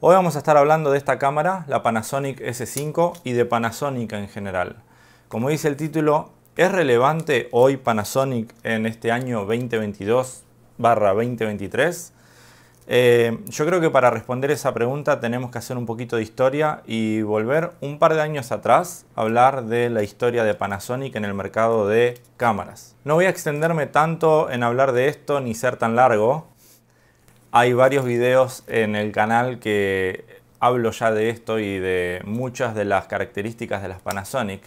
Hoy vamos a estar hablando de esta cámara, la Panasonic S5 y de Panasonic en general. Como dice el título, ¿es relevante hoy Panasonic en este año 2022-2023? Eh, yo creo que para responder esa pregunta tenemos que hacer un poquito de historia y volver un par de años atrás a hablar de la historia de Panasonic en el mercado de cámaras. No voy a extenderme tanto en hablar de esto ni ser tan largo, hay varios videos en el canal que hablo ya de esto y de muchas de las características de las Panasonic,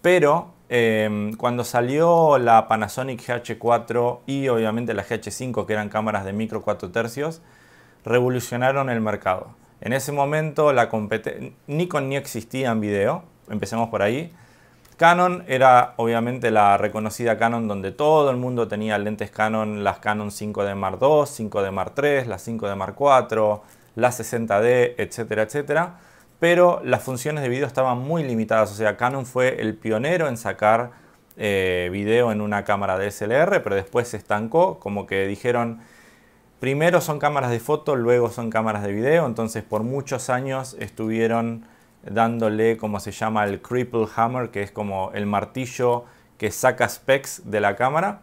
pero em, cuando salió la Panasonic GH4 y obviamente la GH5, que eran cámaras de micro 4 tercios, revolucionaron el mercado. En ese momento la Nikon ni existía en video, empecemos por ahí. Canon era obviamente la reconocida Canon donde todo el mundo tenía lentes Canon, las Canon 5D Mark II, 5D Mark III, las 5D Mark IV, las 60D, etcétera, etcétera. Pero las funciones de video estaban muy limitadas, o sea, Canon fue el pionero en sacar eh, video en una cámara de SLR, pero después se estancó, como que dijeron, primero son cámaras de foto, luego son cámaras de video, entonces por muchos años estuvieron dándole como se llama el cripple hammer, que es como el martillo que saca specs de la cámara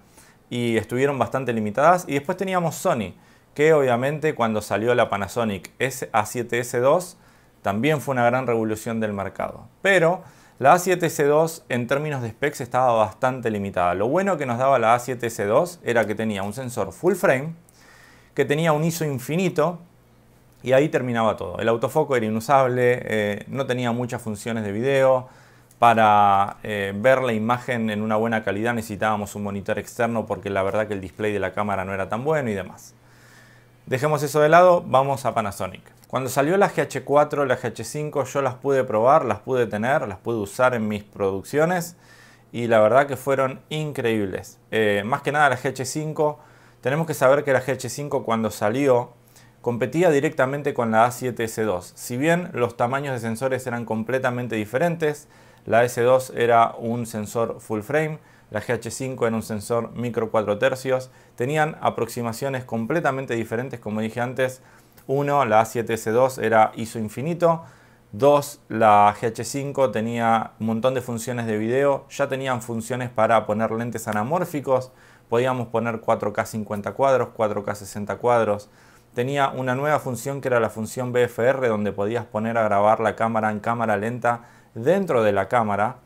y estuvieron bastante limitadas. Y después teníamos Sony, que obviamente cuando salió la Panasonic A7S2 también fue una gran revolución del mercado. Pero la A7S2 en términos de specs estaba bastante limitada. Lo bueno que nos daba la A7S2 era que tenía un sensor full frame, que tenía un ISO infinito, y ahí terminaba todo. El autofoco era inusable, eh, no tenía muchas funciones de video. Para eh, ver la imagen en una buena calidad necesitábamos un monitor externo porque la verdad que el display de la cámara no era tan bueno y demás. Dejemos eso de lado, vamos a Panasonic. Cuando salió la GH4, la GH5, yo las pude probar, las pude tener, las pude usar en mis producciones y la verdad que fueron increíbles. Eh, más que nada la GH5, tenemos que saber que la GH5 cuando salió competía directamente con la A7S2. Si bien los tamaños de sensores eran completamente diferentes, la S2 era un sensor full frame, la GH5 era un sensor micro 4 tercios, tenían aproximaciones completamente diferentes, como dije antes, 1, la A7S2 era ISO infinito, 2, la GH5 tenía un montón de funciones de video, ya tenían funciones para poner lentes anamórficos, podíamos poner 4K 50 cuadros, 4K 60 cuadros, tenía una nueva función que era la función BFR, donde podías poner a grabar la cámara en cámara lenta dentro de la cámara.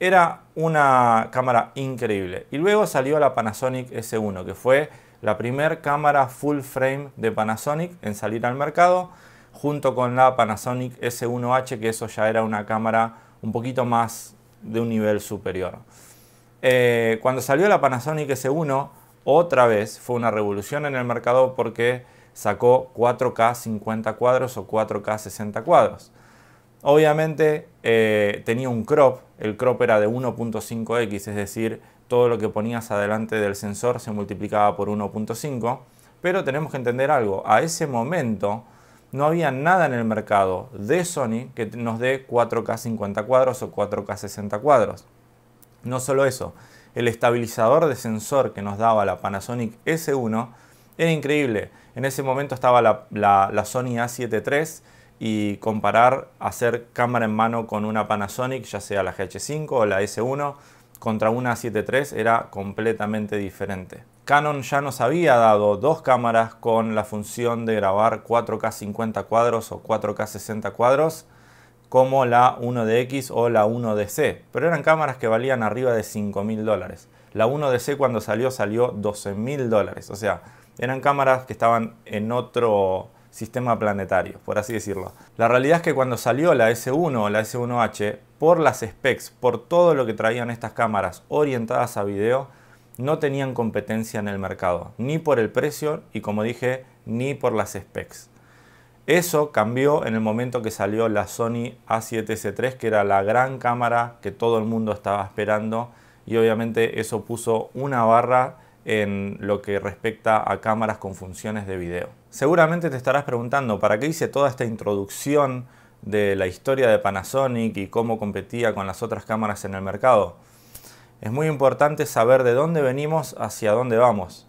Era una cámara increíble. Y luego salió la Panasonic S1, que fue la primera cámara full frame de Panasonic en salir al mercado, junto con la Panasonic S1H, que eso ya era una cámara un poquito más de un nivel superior. Eh, cuando salió la Panasonic S1, otra vez fue una revolución en el mercado porque sacó 4K 50 cuadros o 4K 60 cuadros. Obviamente eh, tenía un crop, el crop era de 1.5x, es decir, todo lo que ponías adelante del sensor se multiplicaba por 1.5, pero tenemos que entender algo, a ese momento no había nada en el mercado de Sony que nos dé 4K 50 cuadros o 4K 60 cuadros. No solo eso, el estabilizador de sensor que nos daba la Panasonic S1 era increíble. En ese momento estaba la, Sony A7 III y comparar hacer cámara en mano con una Panasonic, ya sea la GH5 o la S1, contra una A7 III era completamente diferente. Canon ya nos había dado dos cámaras con la función de grabar 4K 50 cuadros o 4K 60 cuadros como la 1DX o la 1DC, pero eran cámaras que valían arriba de 5.000 mil dólares. La 1DC cuando salió salió 12.000 mil dólares, o sea, eran cámaras que estaban en otro sistema planetario, por así decirlo. La realidad es que cuando salió la S1 o la S1H, por las specs, por todo lo que traían estas cámaras orientadas a video, no tenían competencia en el mercado, ni por el precio y como dije, ni por las specs. Eso cambió en el momento que salió la Sony A7S3, que era la gran cámara que todo el mundo estaba esperando y obviamente eso puso una barra en lo que respecta a cámaras con funciones de video. Seguramente te estarás preguntando, ¿para qué hice toda esta introducción de la historia de Panasonic y cómo competía con las otras cámaras en el mercado? Es muy importante saber de dónde venimos hacia dónde vamos.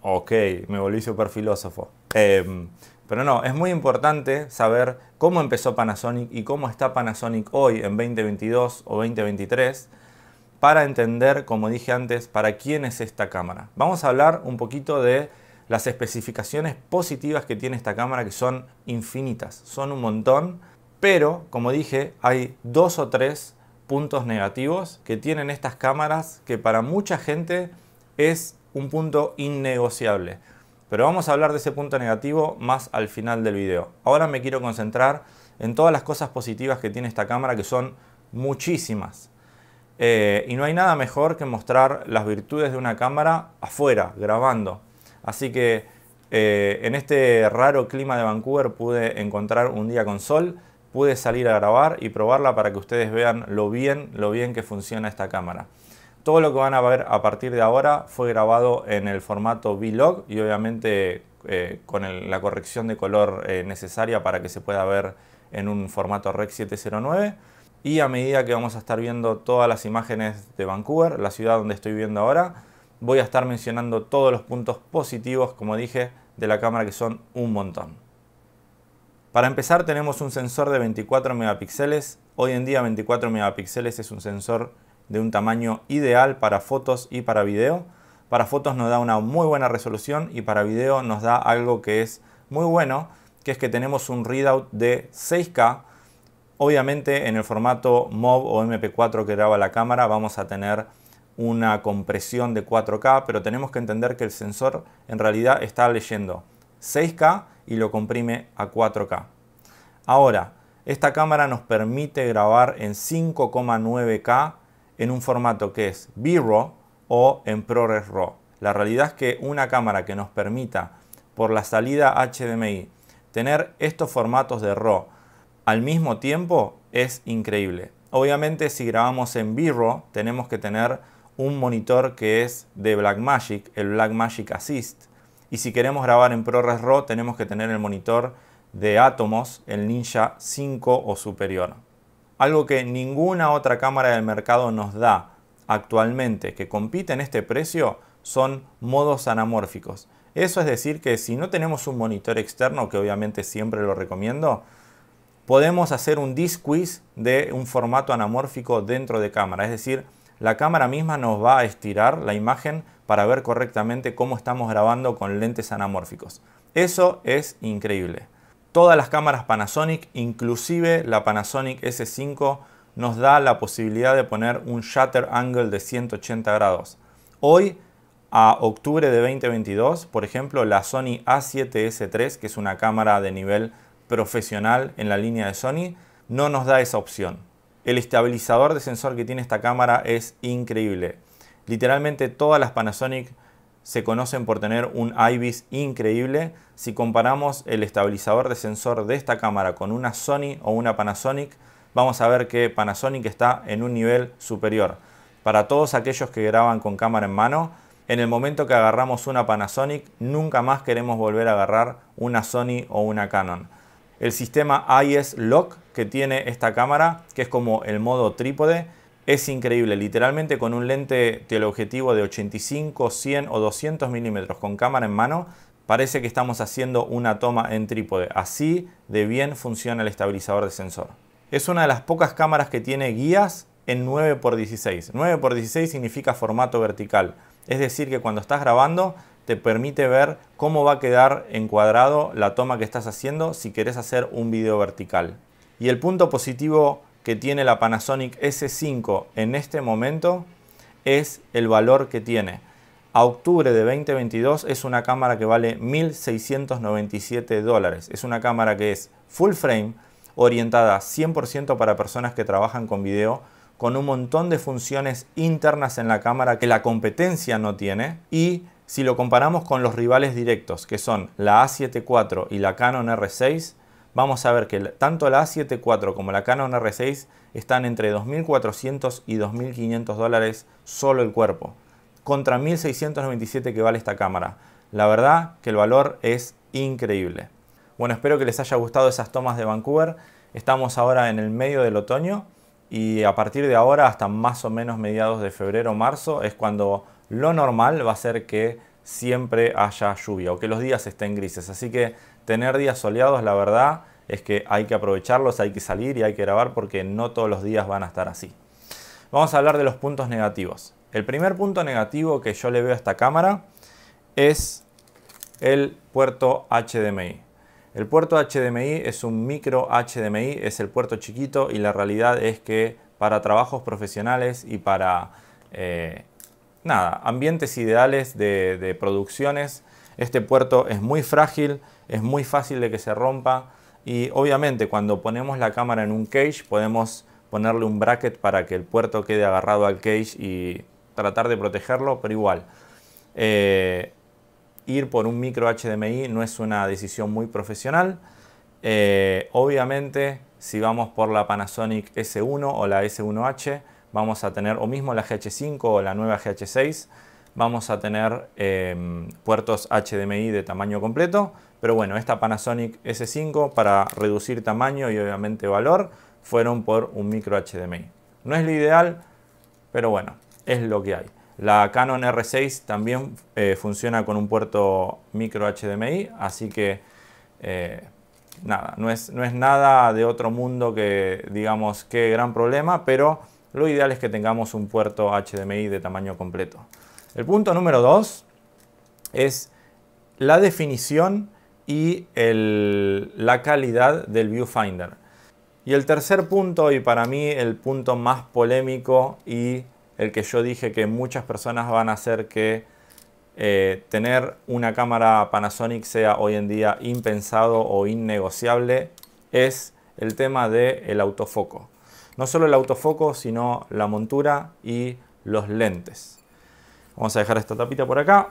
Ok, me volví super filósofo. Em, pero no, es muy importante saber cómo empezó Panasonic y cómo está Panasonic hoy en 2022 o 2023 para entender, como dije antes, para quién es esta cámara. Vamos a hablar un poquito de las especificaciones positivas que tiene esta cámara, que son infinitas, son un montón, pero como dije, hay dos o tres puntos negativos que tienen estas cámaras que para mucha gente es un punto innegociable. Pero vamos a hablar de ese punto negativo más al final del video. Ahora me quiero concentrar en todas las cosas positivas que tiene esta cámara, que son muchísimas. Eh, y no hay nada mejor que mostrar las virtudes de una cámara afuera, grabando. Así que eh, en este raro clima de Vancouver pude encontrar un día con sol, pude salir a grabar y probarla para que ustedes vean lo bien, lo bien que funciona esta cámara. Todo lo que van a ver a partir de ahora fue grabado en el formato vlog y obviamente eh, con la corrección de color eh, necesaria para que se pueda ver en un formato REC 709. Y a medida que vamos a estar viendo todas las imágenes de Vancouver, la ciudad donde estoy viendo ahora, voy a estar mencionando todos los puntos positivos, como dije, de la cámara que son un montón. Para empezar tenemos un sensor de 24 megapíxeles. Hoy en día 24 megapíxeles es un sensor de un tamaño ideal para fotos y para video. Para fotos nos da una muy buena resolución y para video nos da algo que es muy bueno, que es que tenemos un readout de 6K. Obviamente en el formato MOV o MP4 que graba la cámara vamos a tener una compresión de 4K, pero tenemos que entender que el sensor en realidad está leyendo 6K y lo comprime a 4K. Ahora, esta cámara nos permite grabar en 5,9K en un formato que es B-RAW o en ProRes RAW. La realidad es que una cámara que nos permita por la salida HDMI tener estos formatos de RAW al mismo tiempo es increíble. Obviamente si grabamos en B-RAW tenemos que tener un monitor que es de Blackmagic, el Blackmagic Assist. Y si queremos grabar en ProRes RAW tenemos que tener el monitor de Atomos, el Ninja 5 o superior algo que ninguna otra cámara del mercado nos da actualmente que compite en este precio son modos anamórficos. Eso es decir que si no tenemos un monitor externo, que obviamente siempre lo recomiendo, podemos hacer un disquiz de un formato anamórfico dentro de cámara. Es decir, la cámara misma nos va a estirar la imagen para ver correctamente cómo estamos grabando con lentes anamórficos. Eso es increíble. Todas las cámaras Panasonic, inclusive la Panasonic S5, nos da la posibilidad de poner un shutter angle de 180 grados. Hoy, a octubre de 2022, por ejemplo, la Sony A7S3, que es una cámara de nivel profesional en la línea de Sony, no nos da esa opción. El estabilizador de sensor que tiene esta cámara es increíble. Literalmente todas las Panasonic se conocen por tener un IBIS increíble. Si comparamos el estabilizador de sensor de esta cámara con una Sony o una Panasonic, vamos a ver que Panasonic está en un nivel superior. Para todos aquellos que graban con cámara en mano, en el momento que agarramos una Panasonic, nunca más queremos volver a agarrar una Sony o una Canon. El sistema IS Lock que tiene esta cámara, que es como el modo trípode, es increíble, literalmente con un lente teleobjetivo de 85, 100 o 200 milímetros con cámara en mano, parece que estamos haciendo una toma en trípode. Así de bien funciona el estabilizador de sensor. Es una de las pocas cámaras que tiene guías en 9x16. 9x16 significa formato vertical. Es decir, que cuando estás grabando te permite ver cómo va a quedar encuadrado la toma que estás haciendo si querés hacer un video vertical. Y el punto positivo que tiene la Panasonic S5 en este momento es el valor que tiene. A octubre de 2022 es una cámara que vale 1.697 dólares. Es una cámara que es full frame, orientada 100% para personas que trabajan con video, con un montón de funciones internas en la cámara que la competencia no tiene. Y si lo comparamos con los rivales directos, que son la A7 y la Canon R6, vamos a ver que tanto la A74 como la Canon R6 están entre 2.400 y 2.500 dólares solo el cuerpo, contra 1.697 que vale esta cámara. La verdad que el valor es increíble. Bueno, espero que les haya gustado esas tomas de Vancouver. Estamos ahora en el medio del otoño y a partir de ahora hasta más o menos mediados de febrero o marzo es cuando lo normal va a ser que siempre haya lluvia o que los días estén grises. Así que Tener días soleados, la verdad, es que hay que aprovecharlos, hay que salir y hay que grabar porque no todos los días van a estar así. Vamos a hablar de los puntos negativos. El primer punto negativo que yo le veo a esta cámara es el puerto HDMI. El puerto HDMI es un micro HDMI, es el puerto chiquito y la realidad es que para trabajos profesionales y para eh, nada, ambientes ideales de, producciones. Este puerto es muy frágil, es muy fácil de que se rompa y obviamente cuando ponemos la cámara en un cage podemos ponerle un bracket para que el puerto quede agarrado al cage y tratar de protegerlo, pero igual. Eh, ir por un micro HDMI no es una decisión muy profesional. Eh, obviamente, si vamos por la Panasonic S1 o la S1H, vamos a tener, o mismo la GH5 o la nueva GH6, vamos a tener em, puertos HDMI de tamaño completo, pero bueno, esta Panasonic S5 para reducir tamaño y obviamente valor fueron por un micro HDMI. No es lo ideal, pero bueno, es lo que hay. La Canon R6 también eh, funciona con un puerto micro HDMI, así que eh, nada, no es, no es nada de otro mundo que digamos que gran problema, pero lo ideal es que tengamos un puerto HDMI de tamaño completo. El punto número 2 es la definición y la calidad del viewfinder. Y el tercer punto, y para mí el punto más polémico y el que yo dije que muchas personas van a hacer que eh, tener una cámara Panasonic sea hoy en día impensado o innegociable, es el tema del el autofoco. No solo el autofoco, sino la montura y los lentes. Vamos a dejar esta tapita por acá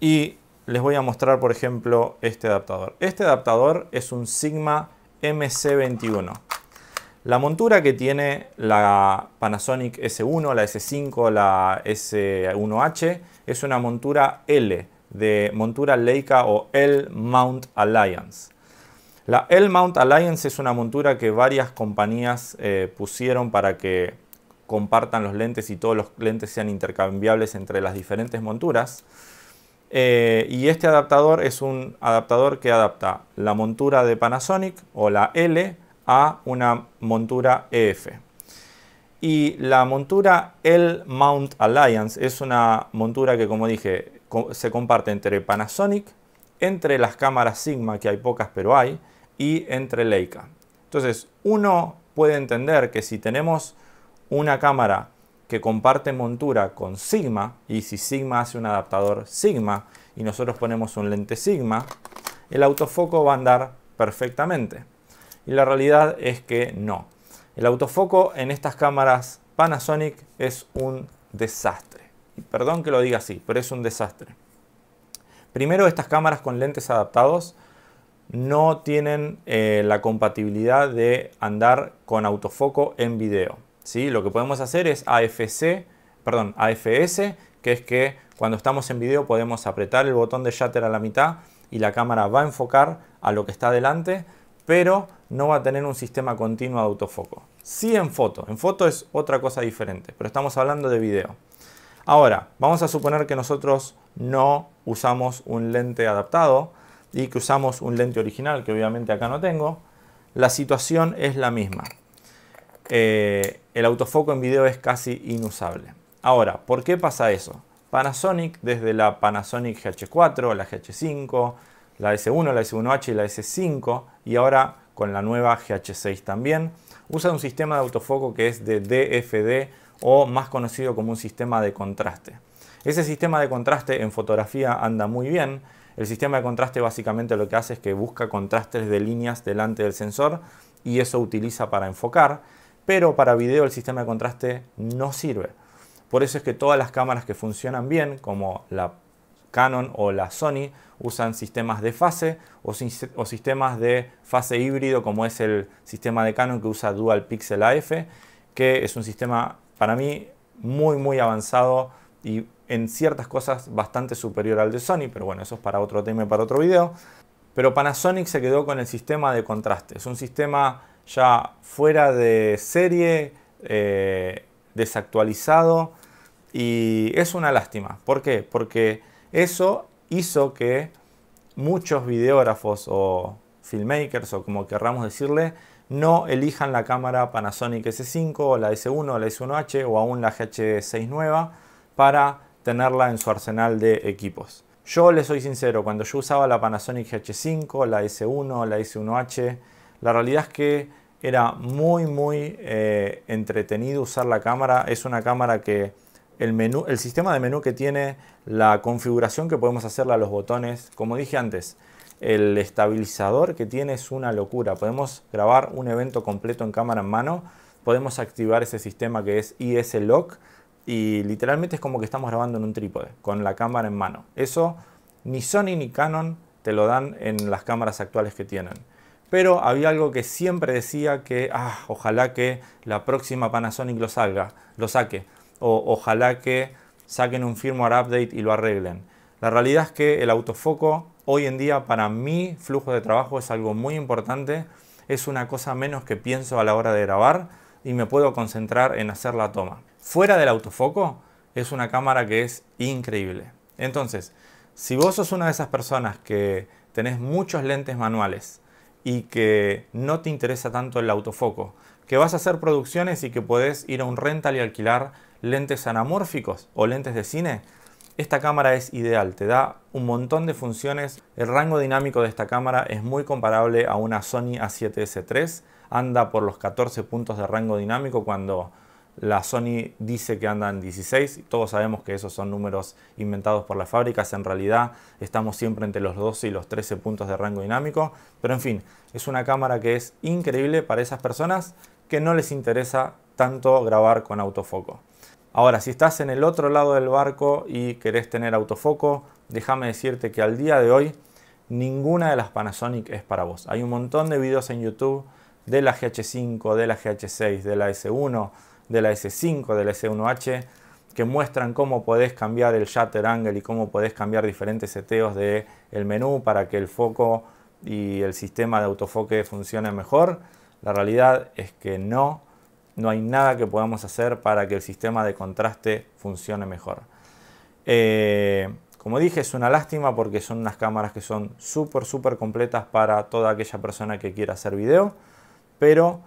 y les voy a mostrar, por ejemplo, este adaptador. Este adaptador es un Sigma MC21. La montura que tiene la Panasonic S1, la S5, la S1H es una montura L de montura Leica o L Mount Alliance. La L-Mount Alliance es una montura que varias compañías eh, pusieron para que compartan los lentes y todos los lentes sean intercambiables entre las diferentes monturas. Eh, y este adaptador es un adaptador que adapta la montura de Panasonic o la L a una montura EF. Y la montura L-Mount Alliance es una montura que, como dije, se comparte entre Panasonic, entre las cámaras Sigma, que hay pocas pero hay, y entre Leica. Entonces, uno puede entender que si tenemos una cámara que comparte montura con Sigma, y si Sigma hace un adaptador Sigma y nosotros ponemos un lente Sigma, el autofoco va a andar perfectamente. Y la realidad es que no. El autofoco en estas cámaras Panasonic es un desastre. Y perdón que lo diga así, pero es un desastre. Primero, estas cámaras con lentes adaptados no tienen eh, la compatibilidad de andar con autofoco en video. ¿sí? Lo que podemos hacer es AFC, perdón, AFS, que es que cuando estamos en video podemos apretar el botón de shutter a la mitad y la cámara va a enfocar a lo que está delante, pero no va a tener un sistema continuo de autofoco. Sí en foto, en foto es otra cosa diferente, pero estamos hablando de video. Ahora, vamos a suponer que nosotros no usamos un lente adaptado, y que usamos un lente original, que obviamente acá no tengo, la situación es la misma. Eh, el autofoco en video es casi inusable. Ahora, ¿por qué pasa eso? Panasonic, desde la Panasonic GH4, la GH5, la S1, la S1H y la S5, y ahora con la nueva GH6 también, usa un sistema de autofoco que es de DFD o más conocido como un sistema de contraste. Ese sistema de contraste en fotografía anda muy bien, el sistema de contraste básicamente lo que hace es que busca contrastes de líneas delante del sensor y eso utiliza para enfocar, pero para video el sistema de contraste no sirve. Por eso es que todas las cámaras que funcionan bien, como la Canon o la Sony, usan sistemas de fase o, sistemas de fase híbrido, como es el sistema de Canon que usa Dual Pixel AF, que es un sistema para mí muy muy avanzado y en ciertas cosas bastante superior al de Sony, pero bueno, eso es para otro tema y para otro video. Pero Panasonic se quedó con el sistema de contraste. Es un sistema ya fuera de serie, eh, desactualizado y es una lástima. ¿Por qué? Porque eso hizo que muchos videógrafos o filmmakers o como querramos decirle, no elijan la cámara Panasonic S5 o la S1 o la S1H o aún la GH6 nueva para tenerla en su arsenal de equipos. Yo les soy sincero, cuando yo usaba la Panasonic H5, la S1, la S1H, la realidad es que era muy muy eh, entretenido usar la cámara. Es una cámara que el, menú, el sistema de menú que tiene, la configuración que podemos hacerle a los botones, como dije antes, el estabilizador que tiene es una locura. Podemos grabar un evento completo en cámara en mano, podemos activar ese sistema que es IS Lock y literalmente es como que estamos grabando en un trípode, con la cámara en mano. Eso ni Sony ni Canon te lo dan en las cámaras actuales que tienen. Pero había algo que siempre decía que, ah, ojalá que la próxima Panasonic lo salga, lo saque. O ojalá que saquen un firmware update y lo arreglen. La realidad es que el autofoco hoy en día para mi flujo de trabajo es algo muy importante. Es una cosa menos que pienso a la hora de grabar y me puedo concentrar en hacer la toma fuera del autofoco, es una cámara que es increíble. Entonces, si vos sos una de esas personas que tenés muchos lentes manuales y que no te interesa tanto el autofoco, que vas a hacer producciones y que podés ir a un rental y alquilar lentes anamórficos o lentes de cine, esta cámara es ideal, te da un montón de funciones. El rango dinámico de esta cámara es muy comparable a una Sony A7S 3 anda por los 14 puntos de rango dinámico cuando la Sony dice que andan 16, todos sabemos que esos son números inventados por las fábricas, en realidad estamos siempre entre los 12 y los 13 puntos de rango dinámico, pero en fin, es una cámara que es increíble para esas personas que no les interesa tanto grabar con autofoco. Ahora, si estás en el otro lado del barco y querés tener autofoco, déjame decirte que al día de hoy ninguna de las Panasonic es para vos. Hay un montón de videos en YouTube de la GH5, de la GH6, de la S1, de la S5, de la S1H, que muestran cómo podés cambiar el shutter angle y cómo podés cambiar diferentes seteos del menú para que el foco y el sistema de autofoque funcione mejor. La realidad es que no, no hay nada que podamos hacer para que el sistema de contraste funcione mejor. Eh, como dije, es una lástima porque son unas cámaras que son súper, súper completas para toda aquella persona que quiera hacer video, pero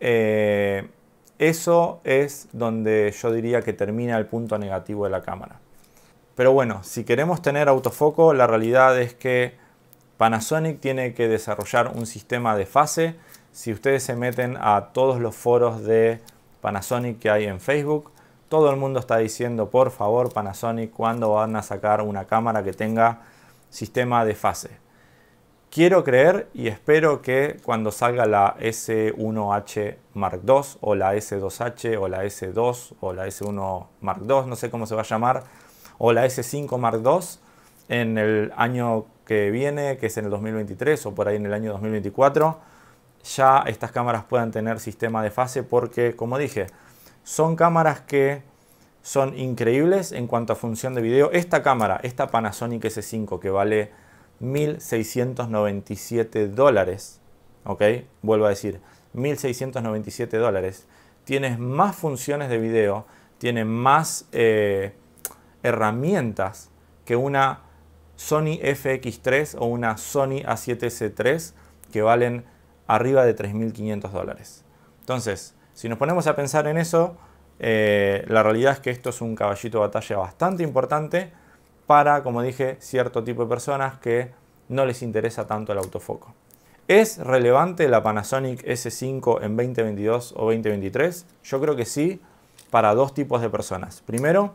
eh, eso es donde yo diría que termina el punto negativo de la cámara. Pero bueno, si queremos tener autofoco, la realidad es que Panasonic tiene que desarrollar un sistema de fase. Si ustedes se meten a todos los foros de Panasonic que hay en Facebook, todo el mundo está diciendo, por favor, Panasonic, ¿cuándo van a sacar una cámara que tenga sistema de fase? Quiero creer y espero que cuando salga la S1H Mark II o la S2H o la S2 o la S1 Mark II, no sé cómo se va a llamar, o la S5 Mark II en el año que viene, que es en el 2023 o por ahí en el año 2024, ya estas cámaras puedan tener sistema de fase porque, como dije, son cámaras que son increíbles en cuanto a función de video. Esta cámara, esta Panasonic S5 que vale 1.697 dólares. ¿Ok? Vuelvo a decir, 1.697 dólares. Tienes más funciones de video, tiene más eh, herramientas que una Sony FX3 o una Sony A7C3 que valen arriba de 3.500 dólares. Entonces, si nos ponemos a pensar en eso, eh, la realidad es que esto es un caballito de batalla bastante importante para, como dije, cierto tipo de personas que no les interesa tanto el autofoco. ¿Es relevante la Panasonic S5 en 2022 o 2023? Yo creo que sí, para dos tipos de personas. Primero,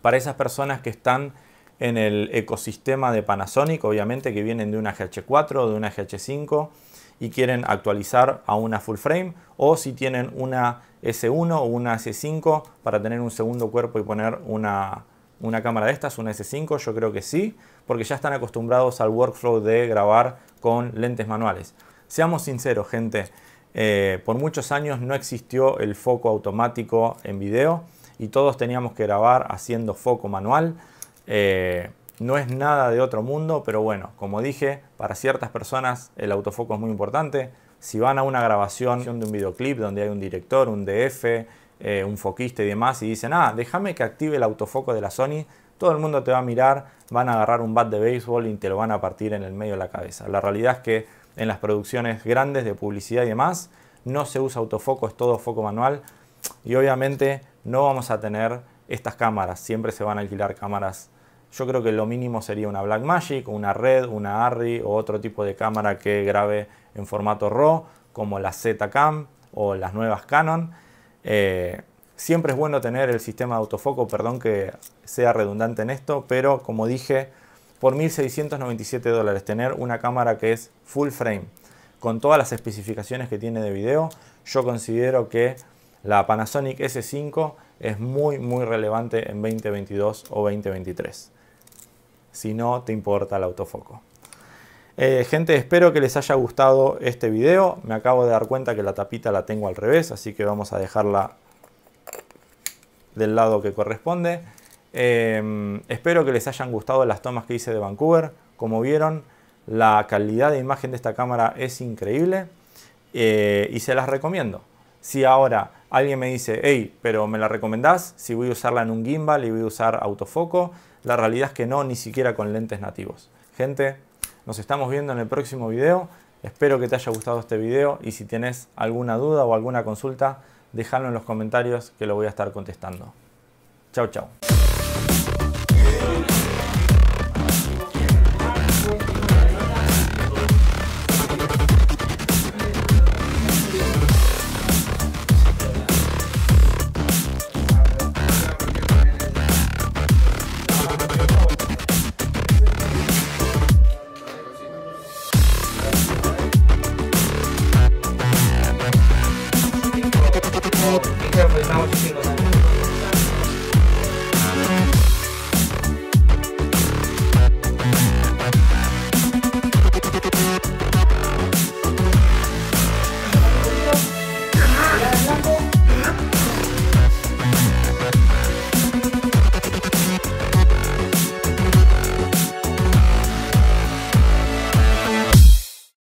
para esas personas que están en el ecosistema de Panasonic, obviamente que vienen de una GH4, o de una GH5 y quieren actualizar a una full frame o si tienen una S1 o una S5 para tener un segundo cuerpo y poner una una cámara de estas, una S5? Yo creo que sí, porque ya están acostumbrados al workflow de grabar con lentes manuales. Seamos sinceros, gente, eh, por muchos años no existió el foco automático en video y todos teníamos que grabar haciendo foco manual. Eh, no es nada de otro mundo, pero bueno, como dije, para ciertas personas el autofoco es muy importante. Si van a una grabación de un videoclip donde hay un director, un DF, eh, un foquiste y demás, y dicen, ah, déjame que active el autofoco de la Sony, todo el mundo te va a mirar, van a agarrar un bat de béisbol y te lo van a partir en el medio de la cabeza. La realidad es que en las producciones grandes de publicidad y demás, no se usa autofoco, es todo foco manual, y obviamente no vamos a tener estas cámaras, siempre se van a alquilar cámaras yo creo que lo mínimo sería una Blackmagic, una Red, una Arri o otro tipo de cámara que grabe en formato RAW, como la Z-Cam o las nuevas Canon. Eh, siempre es bueno tener el sistema de autofoco, perdón que sea redundante en esto, pero como dije, por 1.697 dólares tener una cámara que es full frame, con todas las especificaciones que tiene de video, yo considero que la Panasonic S5 es muy muy relevante en 2022 o 2023. Si no te importa el autofoco. Eh, gente, espero que les haya gustado este video. Me acabo de dar cuenta que la tapita la tengo al revés, así que vamos a dejarla del lado que corresponde. Em, espero que les hayan gustado las tomas que hice de Vancouver. Como vieron, la calidad de imagen de esta cámara es increíble eh, y se las recomiendo. Si ahora alguien me dice, hey, pero me la recomendás si voy a usarla en un gimbal y voy a usar autofoco, la realidad es que no, ni siquiera con lentes nativos. Gente, nos estamos viendo en el próximo video. Espero que te haya gustado este video y si tienes alguna duda o alguna consulta, déjalo en los comentarios que lo voy a estar contestando. Chao, chao.